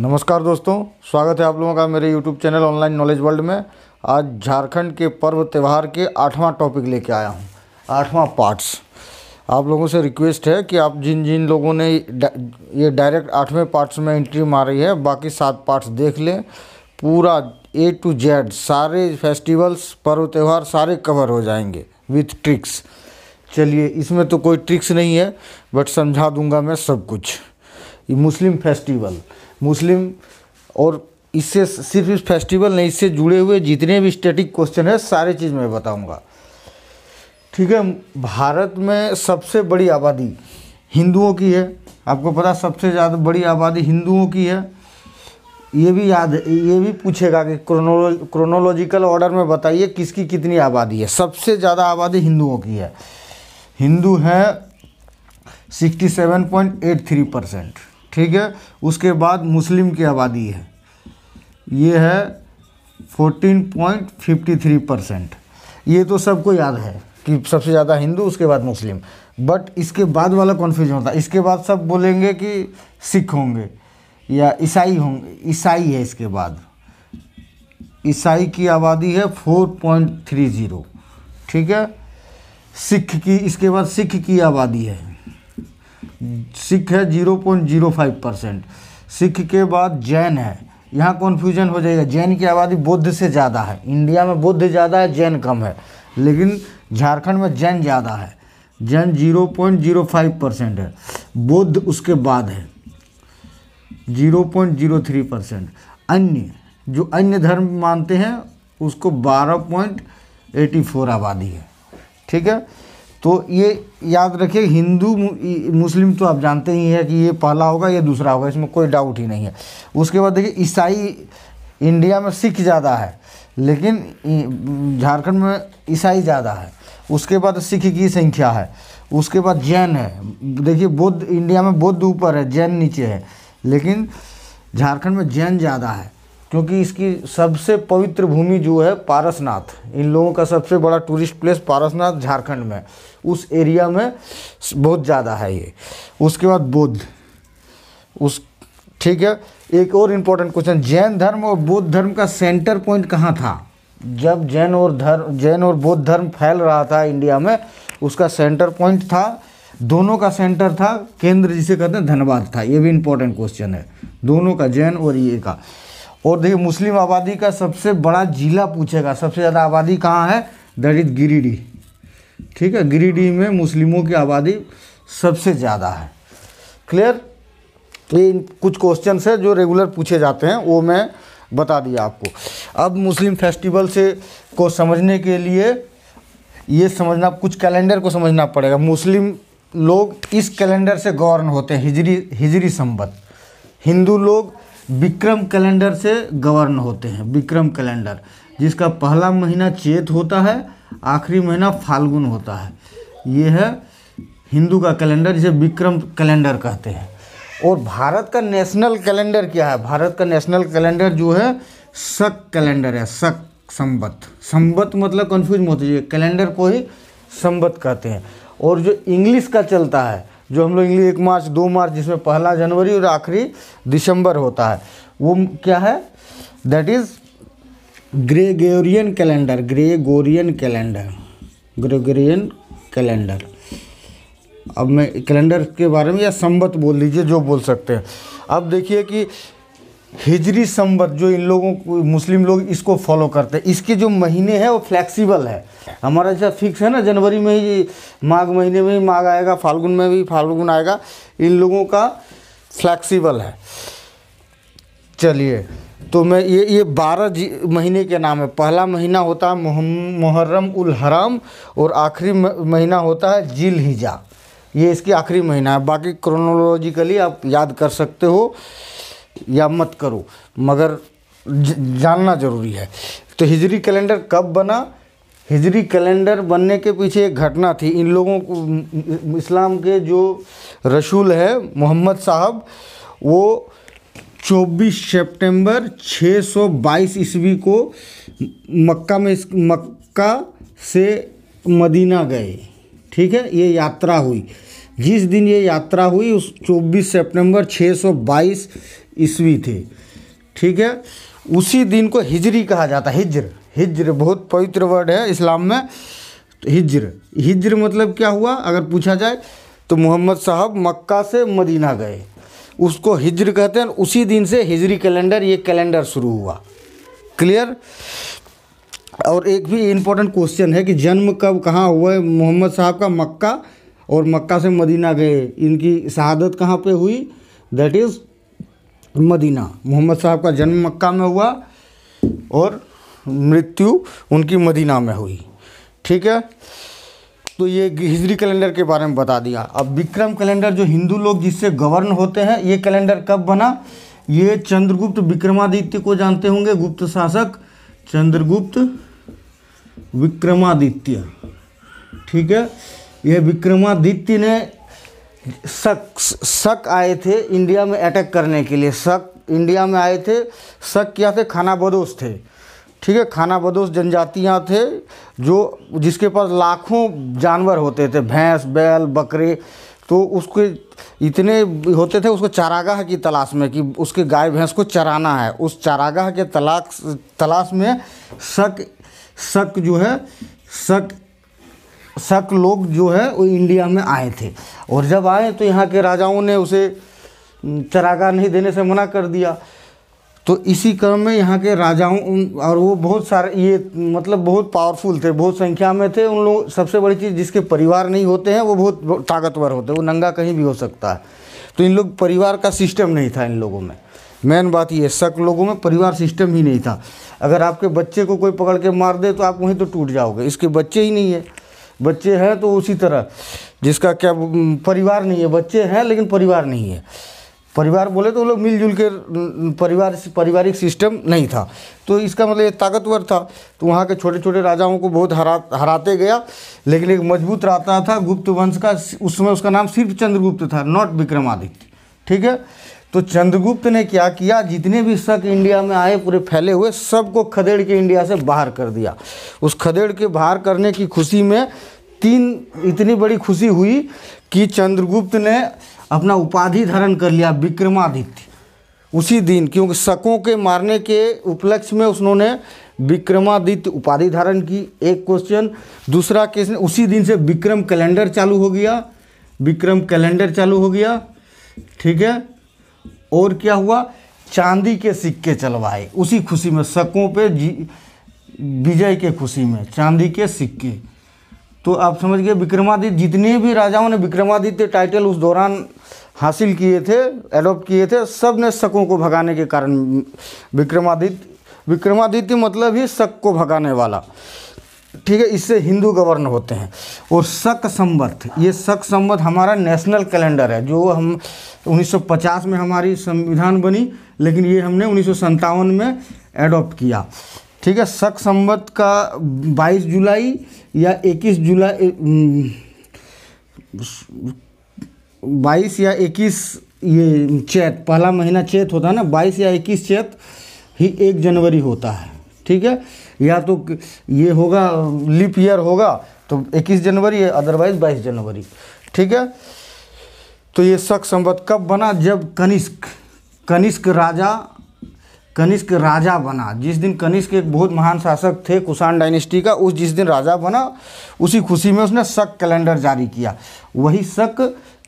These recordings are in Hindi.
नमस्कार दोस्तों स्वागत है आप लोगों का मेरे YouTube channel online knowledge world में आज झारखंड के पर्व त्यौहार के आठवां टॉपिक लेके आया हूँ आठवां पार्ट्स आप लोगों से रिक्वेस्ट है कि आप जिन जिन लोगों ने ये डायरेक्ट आठवें पार्ट्स में एंट्री मारी है बाकी सात पार्ट्स देख लें पूरा ए टू जेड सारे फेस्टिवल्स पर्व त्यौहार सारे कवर हो जाएंगे विथ ट्रिक्स चलिए इसमें तो कोई ट्रिक्स नहीं है बट समझा दूंगा मैं सब कुछ मुस्लिम फेस्टिवल मुस्लिम और इससे सिर्फ इस फेस्टिवल नहीं इससे जुड़े हुए जितने भी स्टेटिक क्वेश्चन है सारे चीज़ मैं बताऊंगा ठीक है भारत में सबसे बड़ी आबादी हिंदुओं की है आपको पता सबसे ज़्यादा बड़ी आबादी हिंदुओं की है ये भी याद ये भी पूछेगा कि क्रोनोलो क्रोनोलॉजिकल ऑर्डर में बताइए किसकी कितनी आबादी है सबसे ज़्यादा आबादी हिंदुओं की है हिंदू हैं थ्री परसेंट ठीक है उसके बाद मुस्लिम की आबादी है ये है fourteen point fifty three percent ये तो सबको याद है कि सबसे ज़्यादा हिंदू उसके बाद मुस्लिम बट इसके बाद वाला कन्फ्यूजन होता है इसके बाद सब बोलेंगे कि सिख होंगे या ईसाई होंगे ईसाई है इसके बाद ईसाई की आबादी है फोर पॉइंट थ्री ज़ीरो ठीक है सिख की इसके बाद सिख की आबादी है सिख है zero point zero five percent Sikh के बाद जैन है यहाँ कन्फ्यूजन हो जाएगा जैन की आबादी बौद्ध से ज़्यादा है इंडिया में बौद्ध ज़्यादा है जैन कम है लेकिन झारखंड में जैन ज़्यादा है Jain zero point zero five percent है बौद्ध उसके बाद है zero point zero three percent अन्य जो अन्य धर्म मानते हैं उसको बारह पॉइंट एटी फोर आबादी है ठीक है तो ये याद रखिए हिंदू मुस्लिम तो आप जानते ही है कि ये पहला होगा या दूसरा होगा इसमें कोई डाउट ही नहीं है उसके बाद देखिए ईसाई इंडिया में सिख ज़्यादा है लेकिन झारखंड में ईसाई ज़्यादा है उसके बाद सिख की संख्या है उसके बाद जैन है देखिए बौद्ध इंडिया में बौद्ध ऊपर है जैन नीचे है लेकिन झारखंड में जैन ज़्यादा है क्योंकि इसकी सबसे पवित्र भूमि जो है पारसनाथ इन लोगों का सबसे बड़ा टूरिस्ट प्लेस पारसनाथ झारखंड में उस एरिया में बहुत ज़्यादा है ये उसके बाद बुद्ध उस ठीक है एक और इम्पोर्टेंट क्वेश्चन जैन धर्म और बौद्ध धर्म का सेंटर पॉइंट कहाँ था जब जैन और धर्म जैन और बौद्ध धर्म फैल रहा था इंडिया में उसका सेंटर पॉइंट था दोनों का सेंटर था केंद्र जिसे कहते हैं धनबाद था ये भी इम्पोर्टेंट क्वेश्चन है दोनों का जैन और ये का और देखिए मुस्लिम आबादी का सबसे बड़ा ज़िला पूछेगा सबसे ज़्यादा आबादी कहाँ है दरित गिरिडीह ठीक है गिरिडीह में मुस्लिमों की आबादी सबसे ज़्यादा है क्लियर तो ये कुछ क्वेश्चन है जो रेगुलर पूछे जाते हैं वो मैं बता दिया आपको अब मुस्लिम फेस्टिवल से को समझने के लिए ये समझना कुछ कैलेंडर को समझना पड़ेगा मुस्लिम लोग इस कैलेंडर से गौरन होते हैं हिजरी हिजरी संबत हिंदू लोग विक्रम कैलेंडर से गवर्न होते हैं विक्रम कैलेंडर जिसका पहला महीना चेत होता है आखिरी महीना फाल्गुन होता है ये है हिंदू का कैलेंडर जिसे विक्रम कैलेंडर कहते हैं और भारत का नेशनल कैलेंडर क्या है भारत का नेशनल कैलेंडर जो है शक कैलेंडर है शक संबत संबत मतलब कन्फ्यूज मत है कैलेंडर को ही संबत कहते हैं और जो इंग्लिश का चलता है जो हम लोग इंग्लिश एक मार्च दो मार्च जिसमें पहला जनवरी और आखिरी दिसंबर होता है वो क्या है that is Gregorian calendar Gregorian calendar Gregorian calendar अब मैं कैलेंडर के बारे में या संबत बोल लीजिए जो बोल सकते हैं अब देखिए कि हिजरी संवत जो इन लोगों को मुस्लिम लोग इसको फॉलो करते हैं इसके जो महीने हैं वो फ्लेक्सिबल है हमारा जैसा फिक्स है ना जनवरी में ही माघ महीने में ही माघ आएगा फाल्गुन में भी फाल्गुन आएगा इन लोगों का फ्लैक्सीबल है चलिए तो मैं ये ये बारह महीने के नाम है पहला महीना होता है मुहर्रम उल हराम और आखिरी महीना होता है जिल हिजा ये इसकी आखिरी महीना है बाकी क्रोनोलॉजिकली आप याद कर सकते हो या मत करो मगर जानना ज़रूरी है तो हिजरी कैलेंडर कब बना हिजरी कैलेंडर बनने के पीछे एक घटना थी इन लोगों को इस्लाम के जो रसूल है मोहम्मद साहब वो 24 सितंबर 622 ईस्वी को मक्का में मक्का से मदीना गए ठीक है ये यात्रा हुई जिस दिन ये यात्रा हुई उस 24 सितंबर 622 ईस्वी थे ठीक है उसी दिन को हिजरी कहा जाता है हिजर हिजर बहुत पवित्र वर्ड है इस्लाम में तो हिजर हिजर मतलब क्या हुआ अगर पूछा जाए तो मोहम्मद साहब मक्का से मदीना गए उसको हिजर कहते हैं उसी दिन से हिजरी कैलेंडर ये कैलेंडर शुरू हुआ क्लियर और एक भी इम्पोर्टेंट क्वेश्चन है कि जन्म कब कहाँ हुआ है मोहम्मद साहब का मक्का और मक्का से मदीना गए इनकी शहादत कहाँ पे हुई दैट इज़ मदीना मोहम्मद साहब का जन्म मक्का में हुआ और मृत्यु उनकी मदीना में हुई ठीक है तो ये हिजरी कैलेंडर के बारे में बता दिया अब विक्रम कैलेंडर जो हिंदू लोग जिससे गवर्न होते हैं ये कैलेंडर कब बना ये चंद्रगुप्त विक्रमादित्य को जानते होंगे गुप्त शासक चंद्रगुप्त विक्रमादित्य ठीक है ये विक्रमादित्य ने शक शक आए थे इंडिया में अटैक करने के लिए शक इंडिया में आए थे शक क्या थे खाना बदोश थे ठीक है खाना बदोश जनजातियाँ थे जो जिसके पास लाखों जानवर होते थे भैंस बैल बकरे तो उसके इतने होते थे उसको चारागाह की तलाश में कि उसके गाय भैंस को चराना है उस चारागाह के तलाश तलाश में शक शक जो है शक शक लोग जो है वो इंडिया में आए थे और जब आए तो यहाँ के राजाओं ने उसे चरागाह नहीं देने से मना कर दिया तो इसी क्रम में यहाँ के राजाओं और वो बहुत सारे ये मतलब बहुत पावरफुल थे बहुत संख्या में थे उन लोग सबसे बड़ी चीज़ जिसके परिवार नहीं होते हैं वो बहुत ताकतवर होते हैं वो नंगा कहीं भी हो सकता है तो इन लोग परिवार का सिस्टम नहीं था इन लोगों में मेन बात ये शक लोगों में परिवार सिस्टम ही नहीं था अगर आपके बच्चे को कोई पकड़ के मार दे तो आप वहीं तो टूट जाओगे इसके बच्चे ही नहीं है बच्चे हैं तो उसी तरह जिसका क्या परिवार नहीं है बच्चे हैं लेकिन परिवार नहीं है परिवार बोले तो वो लोग मिलजुल के परिवार पारिवारिक सिस्टम नहीं था तो इसका मतलब ये ताकतवर था तो वहाँ के छोटे छोटे राजाओं को बहुत हरा हराते गया लेकिन एक मजबूत राजा था गुप्त वंश का उस समय उसका नाम सिर्फ चंद्रगुप्त था नॉट विक्रमादित्य ठीक है तो चंद्रगुप्त ने क्या किया जितने भी शक इंडिया में आए पूरे फैले हुए सबको खदेड़ के इंडिया से बाहर कर दिया उस खदेड़ के बाहर करने की खुशी में तीन इतनी बड़ी खुशी हुई कि चंद्रगुप्त ने अपना उपाधि धारण कर लिया विक्रमादित्य उसी दिन क्योंकि शकों के मारने के उपलक्ष्य में उसने विक्रमादित्य उपाधि धारण की एक क्वेश्चन दूसरा क्वेश्चन उसी दिन से विक्रम कैलेंडर चालू हो गया विक्रम कैलेंडर चालू हो गया ठीक है और क्या हुआ चांदी के सिक्के चलवाए उसी खुशी में शकों पे विजय के खुशी में चांदी के सिक्के तो आप समझ गए विक्रमादित्य जितने भी राजाओं ने विक्रमादित्य टाइटल उस दौरान हासिल किए थे एडोप्ट किए थे सब ने शकों को भगाने के कारण विक्रमादित्य विक्रमादित्य मतलब ही शक को भगाने वाला ठीक है इससे हिंदू गवर्न होते हैं और शक संबद्ध ये शक संबद्ध हमारा नेशनल कैलेंडर है जो हम 1950 में हमारी संविधान बनी लेकिन ये हमने उन्नीस में एडॉप्ट किया ठीक है शक संबद्ध का 22 जुलाई या 21 जुलाई 22 या 21 ये चैत पहला महीना चैत होता है ना 22 या 21 चैत ही एक जनवरी होता है ठीक है या तो ये होगा लिप ईयर होगा तो 21 जनवरी है अदरवाइज 22 जनवरी ठीक है तो ये शक संवत कब बना जब कनिष्क कनिष्क राजा कनिष्क राजा बना जिस दिन कनिष्क एक बहुत महान शासक थे कुषाण डायनेस्टी का उस जिस दिन राजा बना उसी खुशी में उसने शक कैलेंडर जारी किया वही शक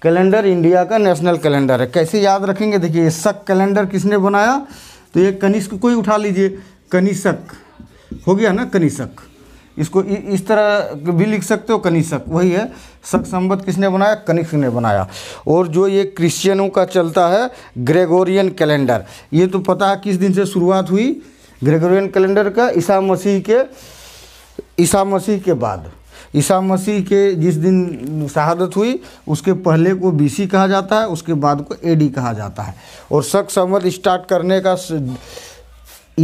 कैलेंडर इंडिया का नेशनल कैलेंडर है कैसे याद रखेंगे देखिए शक कैलेंडर किसने बनाया तो ये कनिष्क को ही उठा लीजिए कनिष्क हो गया ना कनिषक इसको इ, इस तरह भी लिख सकते हो कनिषक वही है शक संबद्ध किसने बनाया कनिष्क ने बनाया और जो ये क्रिश्चियनों का चलता है ग्रेगोरियन कैलेंडर ये तो पता है किस दिन से शुरुआत हुई ग्रेगोरियन कैलेंडर का ईसा मसीह के ईसा मसीह के बाद ईसा मसीह के जिस दिन शहादत हुई उसके पहले को बीसी कहा जाता है उसके बाद को एडी कहा जाता है और शक संबद्ध स्टार्ट करने का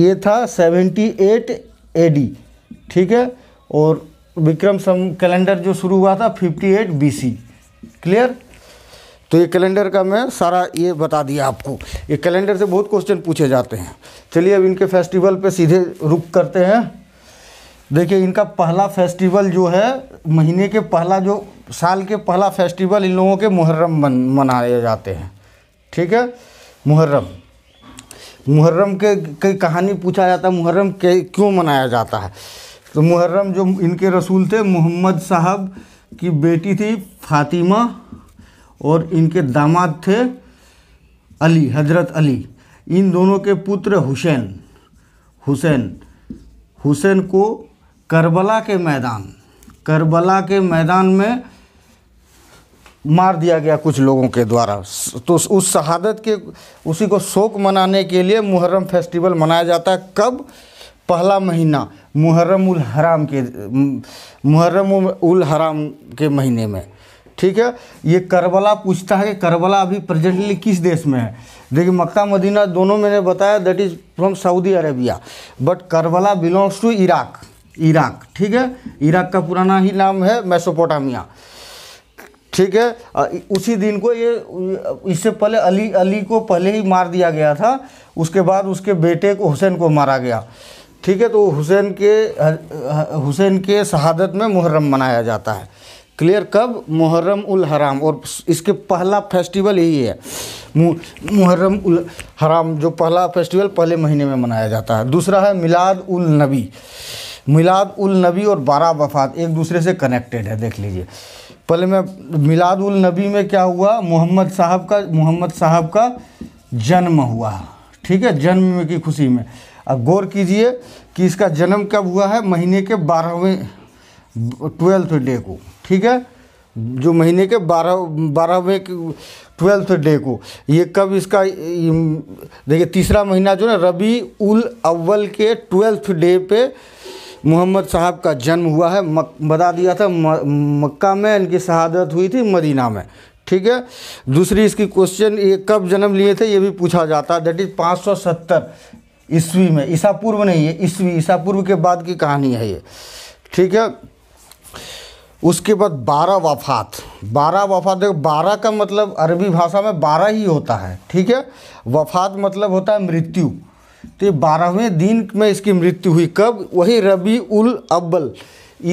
ये था सेवेंटी एट एडी ठीक है और विक्रम सम कैलेंडर जो शुरू हुआ था 58 बीसी क्लियर तो ये कैलेंडर का मैं सारा ये बता दिया आपको ये कैलेंडर से बहुत क्वेश्चन पूछे जाते हैं चलिए अब इनके फेस्टिवल पे सीधे रुक करते हैं देखिए इनका पहला फेस्टिवल जो है महीने के पहला जो साल के पहला फेस्टिवल इन लोगों के मुहर्रम मन, मनाए जाते हैं ठीक है मुहर्रम मुहर्रम के, कई कहानी पूछा जाता है मुहर्रम के क्यों मनाया जाता है तो मुहर्रम जो इनके रसूल थे मोहम्मद साहब की बेटी थी फातिमा और इनके दामाद थे अली हजरत अली इन दोनों के पुत्र हुसैन हुसैन हुसैन को करबला के मैदान करबला के मैदान में मार दिया गया कुछ लोगों के द्वारा तो उस शहादत के उसी को शोक मनाने के लिए मुहर्रम फेस्टिवल मनाया जाता है कब पहला महीना मुहर्रम उल हराम के मुहर्रम उल हराम के महीने में ठीक है ये करबला पूछता है कि करबला अभी प्रेजेंटली किस देश में है देखिए मक्का मदीना दोनों मैंने बताया that is from Saudi Arabia but Karbala belongs to Iraq Iraq ठीक है इराक का पुराना ही नाम है मैसोपोटामिया ठीक है उसी दिन को ये इससे पहले अली अली को पहले ही मार दिया गया था उसके बाद उसके बेटे को हुसैन को मारा गया ठीक है तो हुसैन के हुसैन के शहादत में मुहर्रम मनाया जाता है क्लियर कब मुहर्रम उल हराम और इसके पहला फेस्टिवल यही है मुहर्रम उल हराम जो पहला फेस्टिवल पहले महीने में मनाया जाता है दूसरा है मिलाद उल नबी मिलाद उल नबी और बारह वफात एक दूसरे से कनेक्टेड है देख लीजिए पहले मैं मिलादुल नबी में क्या हुआ मोहम्मद साहब का मोहम्मद साहब का जन्म हुआ ठीक है जन्म की खुशी में अब गौर कीजिए कि इसका जन्म कब हुआ है महीने के बारहवें ट्वेल्थ डे को ठीक है जो महीने के बारह बारहवें ट्वेल्थ डे को ये कब इसका देखिए तीसरा महीना जो है रबी उल अव्वल के ट्वेल्थ डे पे मोहम्मद साहब का जन्म हुआ है मक बता दिया था म, मक्का में इनकी शहादत हुई थी मदीना में ठीक है दूसरी इसकी क्वेश्चन ये कब जन्म लिए थे ये भी पूछा जाता है दैट इज़ 570 ईस्वी में ईसा पूर्व नहीं है ईस्वी ईसा पूर्व के बाद की कहानी है ये ठीक है उसके बाद बारह वफात बारह वफात देखो बारह का मतलब अरबी भाषा में बारह ही होता है ठीक है वफात मतलब होता है मृत्यु तो बारहवें दिन में इसकी मृत्यु हुई कब वही रबी उल अव्वल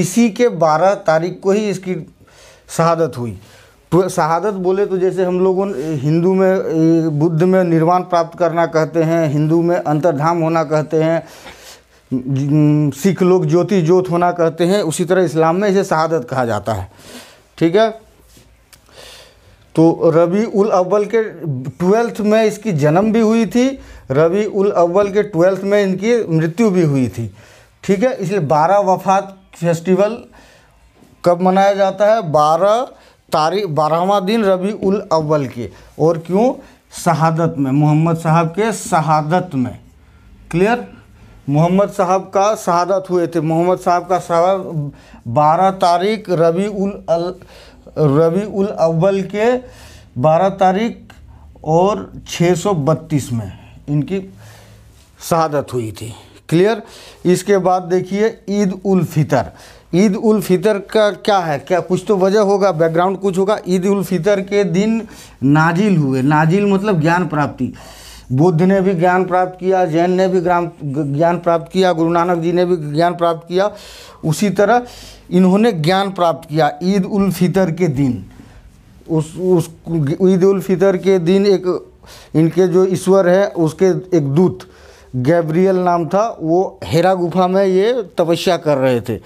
इसी के बारह तारीख को ही इसकी शहादत हुई तो शहादत बोले तो जैसे हम लोगों हिंदू में बुद्ध में निर्वाण प्राप्त करना कहते हैं हिंदू में अंतर्धाम होना कहते हैं सिख लोग ज्योति ज्योत होना कहते हैं उसी तरह इस्लाम में इसे शहादत कहा जाता है ठीक है तो रबी उल अव्वल के ट्वेल्थ में इसकी जन्म भी हुई थी रबी उल अव्वल के ट्वेल्थ में इनकी मृत्यु भी हुई थी ठीक है इसलिए बारह वफात फेस्टिवल कब मनाया जाता है बारह तारीख बारहवा दिन रबी उल अव्वल के और क्यों शहादत में मोहम्मद साहब के शहादत में क्लियर मोहम्मद साहब का शहादत हुए थे मोहम्मद साहब का शहादत बारह तारीख रबी उल अल रबी उल अव्वल के बारह तारीख और छः सौ बत्तीस में इनकी शहादत हुई थी क्लियर इसके बाद देखिए ईद उल फितर ईद उल फितर का क्या है क्या कुछ तो वजह होगा बैकग्राउंड कुछ होगा ईद उल फितर के दिन नाजिल हुए नाजिल मतलब ज्ञान प्राप्ति बुद्ध ने भी ज्ञान प्राप्त किया जैन ने भी ज्ञान प्राप्त किया गुरु नानक जी ने भी ज्ञान प्राप्त किया उसी तरह इन्होंने ज्ञान प्राप्त किया ईद उल फितर के दिन उस उस ईद उल फितर के दिन एक इनके जो ईश्वर है उसके एक दूत गैब्रियल नाम था वो हेरा गुफा में ये तपस्या कर रहे थे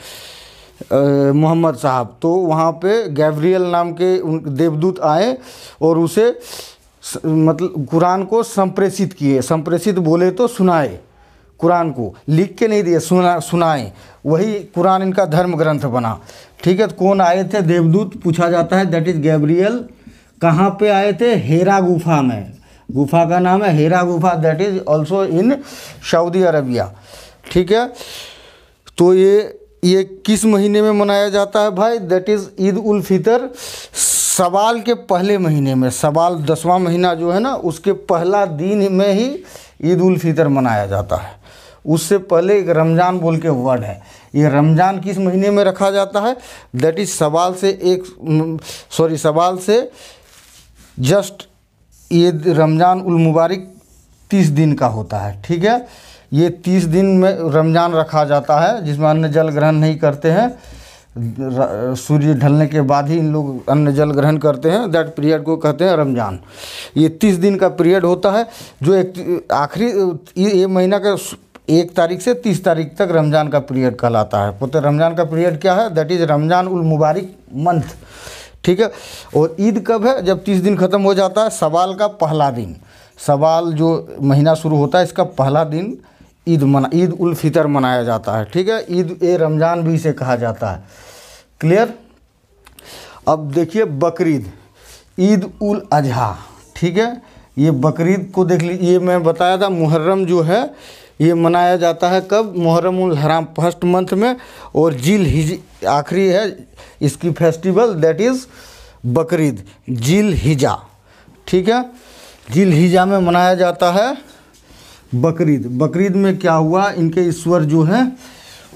मोहम्मद साहब तो वहाँ पे गैब्रियल नाम के उन देवदूत आए और उसे मतलब कुरान को संप्रेषित किए संप्रेषित बोले तो सुनाए कुरान को लिख के नहीं दिए सुना सुनाए वही कुरान इनका धर्म ग्रंथ बना ठीक है तो कौन आए थे देवदूत पूछा जाता है दैट इज़ गैब्रियल कहाँ पे आए थे हेरा गुफा में गुफा का नाम है हेरा गुफा that is also in Saudi Arabia ठीक है तो ये ये किस महीने में मनाया जाता है भाई that is Eid ul Fitr सवाल के पहले महीने में सवाल दसवां महीना जो है ना उसके पहला दिन में ही ईद उल फितर मनाया जाता है उससे पहले एक रमज़ान बोल के वर्ड है ये रमज़ान किस महीने में रखा जाता है दैट इज़ सवाल से एक सॉरी सवाल से जस्ट ये रमज़ान मुबारक तीस दिन का होता है ठीक है ये तीस दिन में रमज़ान रखा जाता है जिसमें अन्न जल ग्रहण नहीं करते हैं सूर्य ढलने के बाद ही इन लोग अन्न जल ग्रहण करते हैं दैट पीरियड को कहते हैं रमज़ान ये तीस दिन का पीरियड होता है जो एक आखिरी ये महीना का एक तारीख से तीस तारीख तक रमज़ान का पीरियड कहलाता है पोते रमज़ान का पीरियड क्या है that is Ramzan ul Mubarak month ठीक है और ईद कब है जब तीस दिन ख़त्म हो जाता है सवाल का पहला दिन सवाल जो महीना शुरू होता है इसका पहला दिन ईद मना ईद उल फितर मनाया जाता है ठीक है ईद ए रमज़ान भी इसे कहा जाता है क्लियर अब देखिए बकरीद ईद उल अजहा ठीक है ये बकरीद को देख लीजिए मैं बताया था मुहर्रम जो है ये मनाया जाता है कब मुहर्रम उल हराम फर्स्ट मंथ में और जील हिज आखिरी है इसकी festival that is Bakrid Zil Hijja ठीक है जील हिजा में मनाया जाता है बकरीद बकरीद में क्या हुआ इनके ईश्वर जो हैं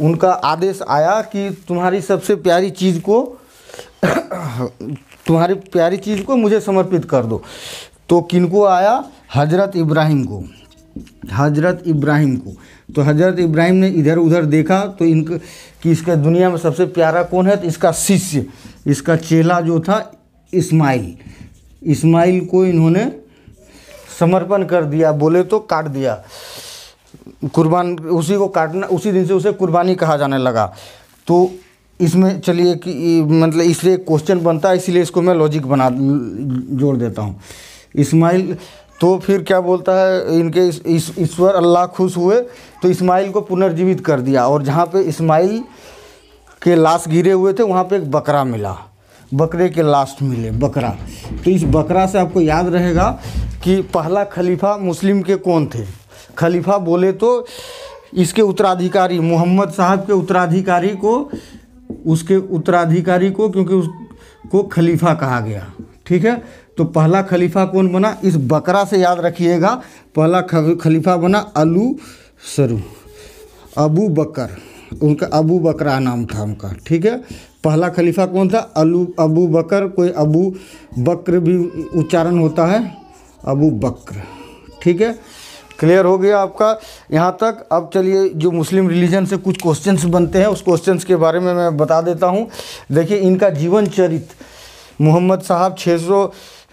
उनका आदेश आया कि तुम्हारी सबसे प्यारी चीज़ को तुम्हारी प्यारी चीज़ को मुझे समर्पित कर दो तो किनको आया हजरत इब्राहिम को हज़रत इब्राहिम को तो हज़रत इब्राहिम ने इधर उधर देखा तो इन कि इसका दुनिया में सबसे प्यारा कौन है तो इसका शिष्य इसका चेला जो था इस्माइल इस्माइल को इन्होंने समर्पण कर दिया बोले तो काट दिया कुर्बान उसी को काटना उसी दिन से उसे कुर्बानी कहा जाने लगा तो इसमें चलिए कि मतलब इसलिए क्वेश्चन बनता है इसलिए इसको मैं लॉजिक बना जोड़ देता हूँ इस्माइल तो फिर क्या बोलता है इनके ईश्वर अल्लाह खुश हुए तो इस्माइल को पुनर्जीवित कर दिया और जहाँ पे इस्माइल के लाश गिरे हुए थे वहाँ पे एक बकरा मिला बकरे के लाश मिले बकरा तो इस बकरा से आपको याद रहेगा कि पहला खलीफा मुस्लिम के कौन थे खलीफा बोले तो इसके उत्तराधिकारी मोहम्मद साहब के उत्तराधिकारी को उसके उत्तराधिकारी को क्योंकि उसको खलीफा कहा गया ठीक है तो पहला खलीफा कौन बना इस बकरा से याद रखिएगा पहला खलीफा बना अलू सरू अबू बकर उनका अबू बकरा नाम था उनका ठीक है पहला खलीफा कौन था अलू अबू बकर कोई अबू बकर भी उच्चारण होता है अबू बकर ठीक है क्लियर हो गया आपका यहाँ तक अब चलिए जो मुस्लिम रिलीजन से कुछ क्वेश्चंस बनते हैं उस क्वेश्चंस के बारे में मैं बता देता हूँ देखिए इनका जीवन चरित्र मोहम्मद साहब 600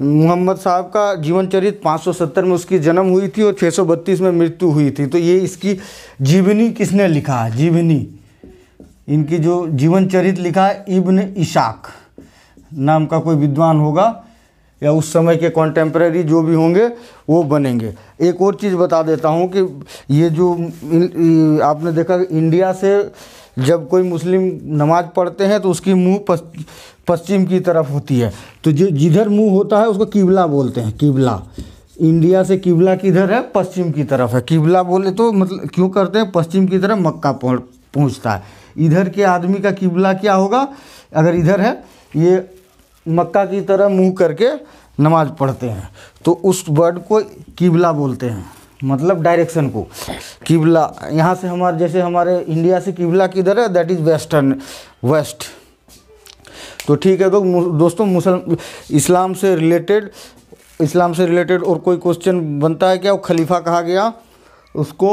मोहम्मद साहब का जीवन चरित 570 में उसकी जन्म हुई थी और 632 में मृत्यु हुई थी तो ये इसकी जीवनी किसने लिखा जीवनी इनकी जो जीवन चरित लिखा है इब्न इशाक नाम का कोई विद्वान होगा या उस समय के कॉन्टेम्प्रेरी जो भी होंगे वो बनेंगे एक और चीज़ बता देता हूँ कि ये जो आपने देखा इंडिया से जब कोई मुस्लिम नमाज़ पढ़ते हैं तो उसकी मुंह पश्चिम की तरफ होती है तो जो जिधर मुंह होता है उसको किबला बोलते हैं किबला इंडिया से किबला किधर है पश्चिम की तरफ है किबला बोले तो मतलब क्यों करते हैं पश्चिम की तरफ मक्का पहुंचता है इधर के आदमी का किबला क्या होगा अगर इधर है ये मक्का की तरह मुंह करके नमाज पढ़ते हैं तो उस वर्ड को किबला बोलते हैं मतलब डायरेक्शन को किबला यहाँ से हमारे जैसे हमारे इंडिया से किबला किधर है दैट इज़ वेस्टर्न वेस्ट तो ठीक है तो दोस्तों मुसलम इस्लाम से रिलेटेड इस्लाम से रिलेटेड और कोई क्वेश्चन बनता है क्या वो खलीफा कहा गया उसको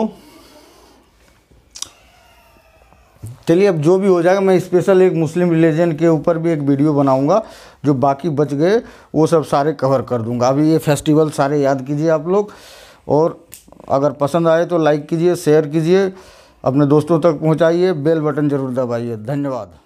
चलिए अब जो भी हो जाएगा मैं स्पेशल एक मुस्लिम रिलीजन के ऊपर भी एक वीडियो बनाऊंगा जो बाकी बच गए वो सब सारे कवर कर दूंगा अभी ये फेस्टिवल सारे याद कीजिए आप लोग और अगर पसंद आए तो लाइक कीजिए शेयर कीजिए अपने दोस्तों तक पहुंचाइए बेल बटन ज़रूर दबाइए धन्यवाद